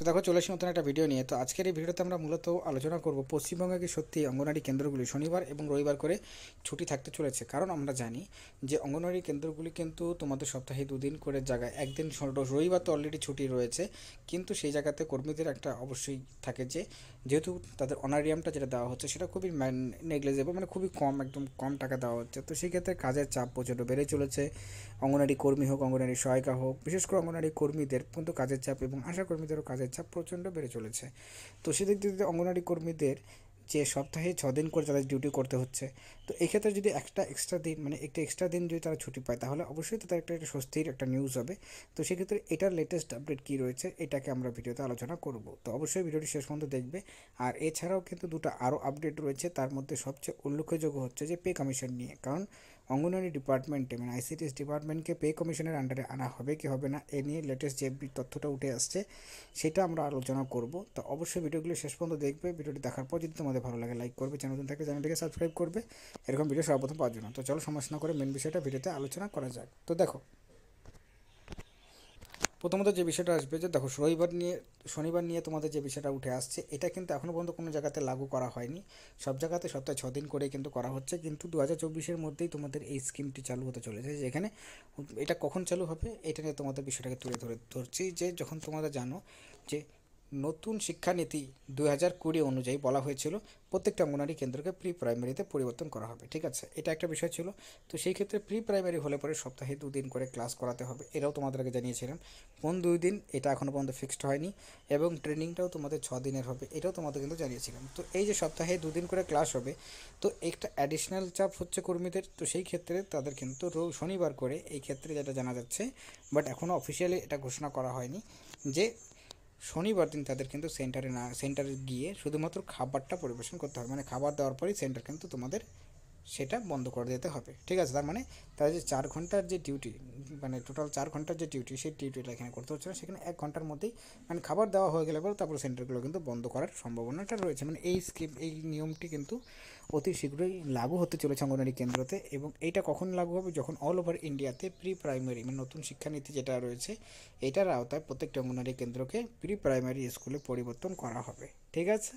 তো দেখো চলে আসি নতুন একটা ভিডিও নিয়ে তো আজকের এই ভিডিওতে আমরা মূলত আলোচনা করব পশ্চিমবঙ্গে কি সত্যি অঙ্গনওয়াড়ি কেন্দ্রগুলি শনিবার এবং রবিবার করে ছুটি থাকতে চলেছে কারণ আমরা জানি যে অঙ্গনওয়াড়ি কেন্দ্রগুলি কিন্তু তোমাদের সপ্তাহে দুদিন করে জায়গায় একদিন রবিবার তো অলরেডি ছুটি রয়েছে কিন্তু সেই জায়গাতে কর্মীদের একটা অবশ্যই থাকে যে যেহেতু তাদের অনারিয়ামটা যেটা দেওয়া হচ্ছে সেটা খুবই নেগলেজেবল মানে খুবই কম একদম কম টাকা দেওয়া হচ্ছে তো সেক্ষেত্রে কাজের চাপ প্রচণ্ড বেড়ে চলেছে অঙ্গনওয়াড়ি কর্মী হোক অঙ্গনওয়াড়ি সহায়িকা হোক বিশেষ করে অঙ্গনওয়াড়ি কর্মীদের কিন্তু কাজের চাপ এবং আশা কর্মীদেরও কাজের কাজের চাপ প্রচণ্ড বেড়ে চলেছে তো সেদিক থেকে অঙ্গনওয়াড়ি কর্মীদের যে সপ্তাহে ছ দিন করে তাদের ডিউটি করতে হচ্ছে তো এক্ষেত্রে যদি একটা এক্সট্রা দিন মানে একটা এক্সট্রা দিন যদি তারা ছুটি পায় তাহলে অবশ্যই তাদের একটা একটা স্বস্তির একটা নিউজ হবে তো সেক্ষেত্রে এটার লেটেস্ট আপডেট কী রয়েছে এটাকে আমরা ভিডিওতে আলোচনা করব তো অবশ্যই ভিডিওটি শেষ পর্যন্ত দেখবে আর এছাড়াও কিন্তু দুটো আরও আপডেট রয়েছে তার মধ্যে সবচেয়ে উল্লেখযোগ্য হচ্ছে যে পে কমিশন নিয়ে কারণ অঙ্গনওয়াড়ি ডিপার্টমেন্টে মানে আইসিটিএস ডিপার্টমেন্টকে পে কমিশনের আন্ডারে আনা হবে কি হবে না এ নিয়ে লেটেস্ট যে তথ্যটা উঠে আসছে সেটা আমরা আলোচনা করব তো অবশ্যই ভিডিওগুলো শেষ পর্যন্ত দেখবে ভিডিওটি দেখার পর যদি তোমাদের ভালো লাগে লাইক করবে চ্যানেল থাকে চ্যানেলটিকে সাবস্ক্রাইব করবে এরকম ভিডিও সর্বপ্রথম পাওয়ার জন্য তো চলো সমস্যা না করে মেন বিষয়টা ভিডিওতে আলোচনা করা যাক তো দেখো প্রথমত যে বিষয়টা আসবে যে দেখো রবিবার নিয়ে শনিবার নিয়ে তোমাদের যে বিষয়টা উঠে আসছে এটা কিন্তু এখনও পর্যন্ত কোনো জায়গাতে লাগু করা হয়নি সব জায়গাতে সপ্তাহে ছ দিন করে কিন্তু করা হচ্ছে কিন্তু দু হাজার চব্বিশের মধ্যেই তোমাদের এই স্কিমটি চালু হতে চলেছে যেখানে এটা কখন চালু হবে এটা নিয়ে তোমাদের বিষয়টাকে তুলে ধরে ধরছি যে যখন তোমরা জানো যে নতুন শিক্ষানীতি দুই হাজার কুড়ি অনুযায়ী বলা হয়েছিল প্রত্যেকটা অঙ্গনারী কেন্দ্রকে প্রি প্রাইমারিতে পরিবর্তন করা হবে ঠিক আছে এটা একটা বিষয় ছিল তো সেই ক্ষেত্রে প্রি প্রাইমারি হলে পরে সপ্তাহে দুদিন করে ক্লাস করাতে হবে এটাও তোমাদেরকে জানিয়েছিলাম কোন দুই দিন এটা এখনও পর্যন্ত ফিক্সড হয়নি এবং ট্রেনিংটাও তোমাদের ছ দিনের হবে এটাও তোমাদের কিন্তু জানিয়েছিলাম তো এই যে সপ্তাহে দুদিন করে ক্লাস হবে তো একটা অ্যাডিশনাল চাপ হচ্ছে কর্মীদের তো সেই ক্ষেত্রে তাদের কিন্তু শনিবার করে এই ক্ষেত্রে যেটা জানা যাচ্ছে বাট এখনও অফিসিয়ালি এটা ঘোষণা করা হয়নি যে শনিবার দিন তাদের কিন্তু সেন্টারে না সেন্টারে গিয়ে শুধুমাত্র খাবারটা পরিবেশন করতে হবে মানে খাবার দেওয়ার পরেই সেন্টার কিন্তু তোমাদের সেটা বন্ধ করে দিতে হবে ঠিক আছে তার মানে তার যে চার ঘন্টার যে ডিউটি মানে টোটাল চার ঘন্টার যে ডিউটি সেই ডিউটিটা এখানে করতে হচ্ছে না সেখানে এক ঘন্টার মধ্যেই মানে খাবার দেওয়া হয়ে গেলে পরে তারপর সেন্টারগুলো কিন্তু বন্ধ করার সম্ভাবনাটা রয়েছে মানে এই স্কিম এই নিয়মটি কিন্তু অতি শীঘ্রই লাগু হতে চলেছে অঙ্গনওয়াড়ি কেন্দ্রতে এবং এটা কখন লাগু হবে যখন অল ওভার ইন্ডিয়াতে প্রি প্রাইমারি মানে নতুন শিক্ষানীতি যেটা রয়েছে এটার আওতায় প্রত্যেকটা অঙ্গনওয়াড়ি কেন্দ্রকে প্রি প্রাইমারি স্কুলে পরিবর্তন করা হবে ঠিক আছে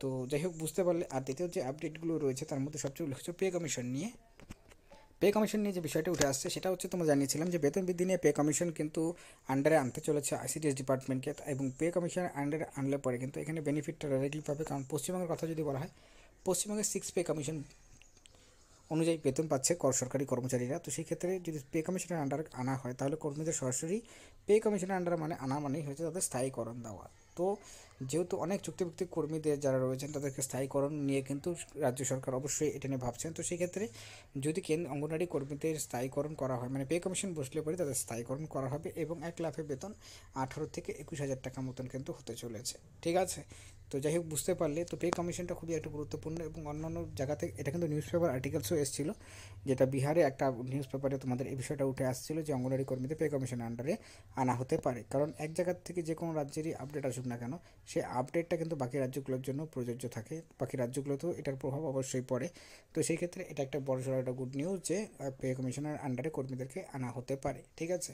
তো যাই হোক বুঝতে পারলে আর দ্বিতীয় যে আপডেটগুলো রয়েছে তার মধ্যে সবচেয়ে উল্লেখ পে কমিশন নিয়ে পে কমিশন নিয়ে যে বিষয়টা উঠে আসছে সেটা হচ্ছে তোমরা জানিয়েছিলাম যে বেতন বৃদ্ধি নিয়ে পে কমিশন কিন্তু আন্ডারে আনতে চলেছে আইসিডিএস ডিপার্টমেন্টকে এবং পে কমিশনের আন্ডারে আনলে পরে কিন্তু এখানে বেনিফিটটা ডাইরেক্টলি পাবে কারণ পশ্চিমবঙ্গের কথা যদি বলা হয় পশ্চিমবঙ্গের সিক্স পে কমিশন অনুযায়ী বেতন পাচ্ছে কর সরকারি কর্মচারীরা তো সেই ক্ষেত্রে যদি পে কমিশনের আন্ডার আনা হয় তাহলে কর্মীদের সরাসরি পে কমিশনের আন্ডার মানে আনা মানেই হয়েছে তাদের স্থায়ীকরণ দেওয়া তো যেহেতু অনেক চুক্তিভিত্তিক কর্মীদের যারা রয়েছেন তাদেরকে স্থায়ীকরণ নিয়ে কিন্তু রাজ্য সরকার অবশ্যই এটা নিয়ে ভাবছেন তো সেক্ষেত্রে যদি কেন্দ্র অঙ্গনবাড়ি কর্মীদের স্থায়ীকরণ করা হয় মানে পে কমিশন বসলে পরে তাদের স্থায়ীকরণ করা হবে এবং এক লাখের বেতন আঠারো থেকে একুশ হাজার টাকা মতন কিন্তু হতে চলেছে ঠিক আছে তো যাই হোক বুঝতে পারলে তো পে কমিশনটা খুবই একটা গুরুত্বপূর্ণ এবং অন্যান্য জায়গাতে এটা কিন্তু নিউজ পেপার আর্টিকেলসও এসেছিলো যেটা বিহারে একটা নিউজ পেপারে তোমাদের এই বিষয়টা উঠে আসছিলো যে অঙ্গনওয়াড়ি কর্মীদের পে কমিশনের আন্ডারে আনা হতে পারে কারণ এক জায়গার থেকে যে কোনো রাজ্যেরই আপডেট আসুক না কেন সেই আপডেটটা কিন্তু বাকি রাজ্যগুলোর জন্য প্রযোজ্য থাকে বাকি রাজ্যগুলোতেও এটার প্রভাব অবশ্যই পড়ে তো সেই ক্ষেত্রে এটা একটা বড়সড় একটা গুড নিউজ যে পে কমিশনের আন্ডারে কর্মীদেরকে আনা হতে পারে ঠিক আছে